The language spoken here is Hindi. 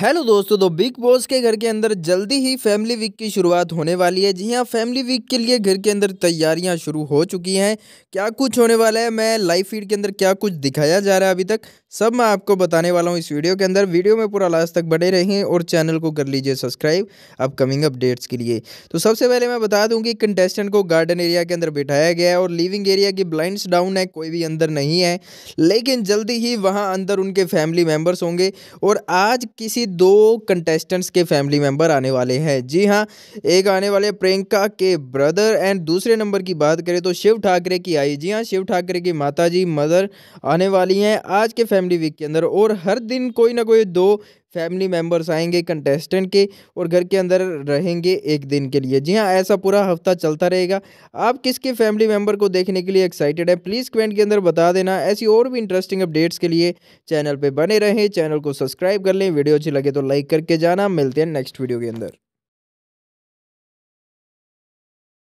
हेलो दोस्तों तो बिग बॉस के घर के अंदर जल्दी ही फैमिली वीक की शुरुआत होने वाली है जी हाँ फैमिली वीक के लिए घर के अंदर तैयारियां शुरू हो चुकी हैं क्या कुछ होने वाला है मैं लाइव फीड के अंदर क्या कुछ दिखाया जा रहा है अभी तक सब मैं आपको बताने वाला हूँ इस वीडियो के अंदर वीडियो में पूरा लास्ट तक बने रहें और चैनल को कर लीजिए सब्सक्राइब अपकमिंग अपडेट्स के लिए तो सबसे पहले मैं बता दूँ कि कंटेस्टेंट को गार्डन एरिया के अंदर बिठाया गया है और लिविंग एरिया की ब्लाइंड्स डाउन है कोई भी अंदर नहीं है लेकिन जल्दी ही वहाँ अंदर उनके फैमिली मेम्बर्स होंगे और आज किसी दो कंटेस्टेंट्स के फैमिली मेंबर आने वाले हैं जी हाँ एक आने वाले प्रियंका के ब्रदर एंड दूसरे नंबर की बात करें तो शिव ठाकरे की आई जी हाँ शिव ठाकरे की माता जी मदर आने वाली हैं आज के फैमिली वीक के अंदर और हर दिन कोई ना कोई दो फैमिली मेम्बर्स आएंगे कंटेस्टेंट के और घर के अंदर रहेंगे एक दिन के लिए जी हाँ ऐसा पूरा हफ्ता चलता रहेगा आप किसके फैमिली मेम्बर को देखने के लिए एक्साइटेड है प्लीज़ कमेंट के अंदर बता देना ऐसी और भी इंटरेस्टिंग अपडेट्स के लिए चैनल पर बने रहें चैनल को सब्सक्राइब कर लें वीडियो अच्छी लगे तो लाइक करके जाना मिलते हैं नेक्स्ट वीडियो के अंदर